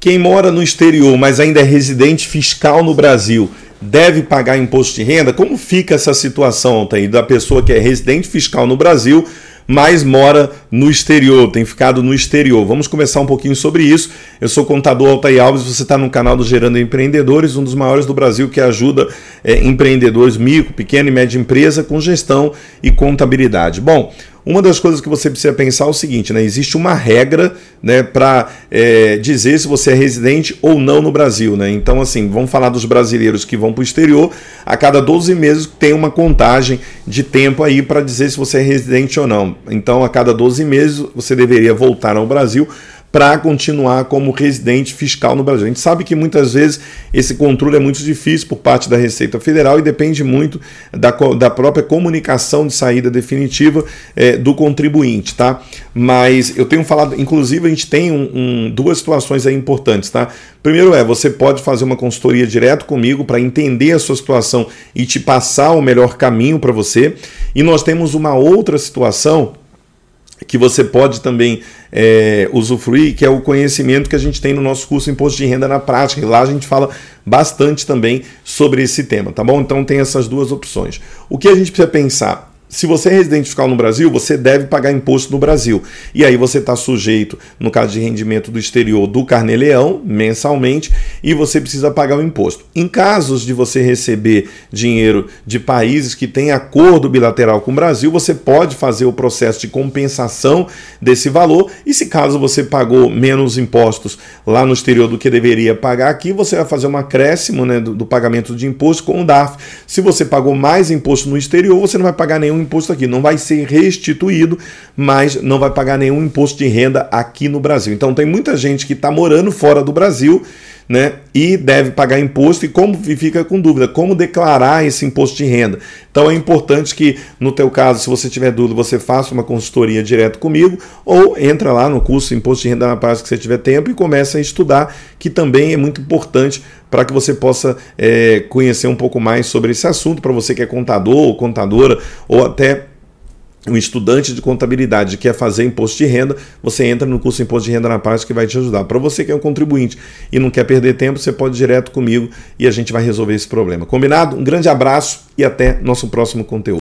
Quem mora no exterior, mas ainda é residente fiscal no Brasil, deve pagar imposto de renda? Como fica essa situação, tem da pessoa que é residente fiscal no Brasil, mas mora no exterior, tem ficado no exterior? Vamos começar um pouquinho sobre isso. Eu sou o contador Altair Alves, você está no canal do Gerando Empreendedores, um dos maiores do Brasil que ajuda é, empreendedores micro, pequena e média empresa com gestão e contabilidade. Bom, uma das coisas que você precisa pensar é o seguinte, né? Existe uma regra, né, para é, dizer se você é residente ou não no Brasil, né? Então, assim, vamos falar dos brasileiros que vão para o exterior. A cada 12 meses tem uma contagem de tempo aí para dizer se você é residente ou não. Então, a cada 12 meses você deveria voltar ao Brasil para continuar como residente fiscal no Brasil. A gente sabe que muitas vezes esse controle é muito difícil por parte da Receita Federal e depende muito da, da própria comunicação de saída definitiva é, do contribuinte, tá? Mas eu tenho falado, inclusive a gente tem um, um, duas situações aí importantes, tá? Primeiro é, você pode fazer uma consultoria direto comigo para entender a sua situação e te passar o melhor caminho para você. E nós temos uma outra situação que você pode também é, usufruir, que é o conhecimento que a gente tem no nosso curso Imposto de Renda na Prática. E lá a gente fala bastante também sobre esse tema, tá bom? Então tem essas duas opções. O que a gente precisa pensar? se você é residente fiscal no Brasil, você deve pagar imposto no Brasil. E aí você está sujeito, no caso de rendimento do exterior, do carneleão, mensalmente, e você precisa pagar o imposto. Em casos de você receber dinheiro de países que têm acordo bilateral com o Brasil, você pode fazer o processo de compensação desse valor. E se caso você pagou menos impostos lá no exterior do que deveria pagar aqui, você vai fazer um acréscimo né, do, do pagamento de imposto com o DARF. Se você pagou mais imposto no exterior, você não vai pagar nenhum imposto aqui. Não vai ser restituído, mas não vai pagar nenhum imposto de renda aqui no Brasil. Então tem muita gente que está morando fora do Brasil né? E deve pagar imposto e como fica com dúvida, como declarar esse imposto de renda. Então é importante que, no teu caso, se você tiver dúvida, você faça uma consultoria direto comigo ou entra lá no curso Imposto de Renda na Paz que você tiver tempo e começa a estudar, que também é muito importante para que você possa é, conhecer um pouco mais sobre esse assunto, para você que é contador ou contadora ou até um estudante de contabilidade que quer fazer imposto de renda, você entra no curso Imposto de Renda na Prática que vai te ajudar. Para você que é um contribuinte e não quer perder tempo, você pode ir direto comigo e a gente vai resolver esse problema. Combinado? Um grande abraço e até nosso próximo conteúdo.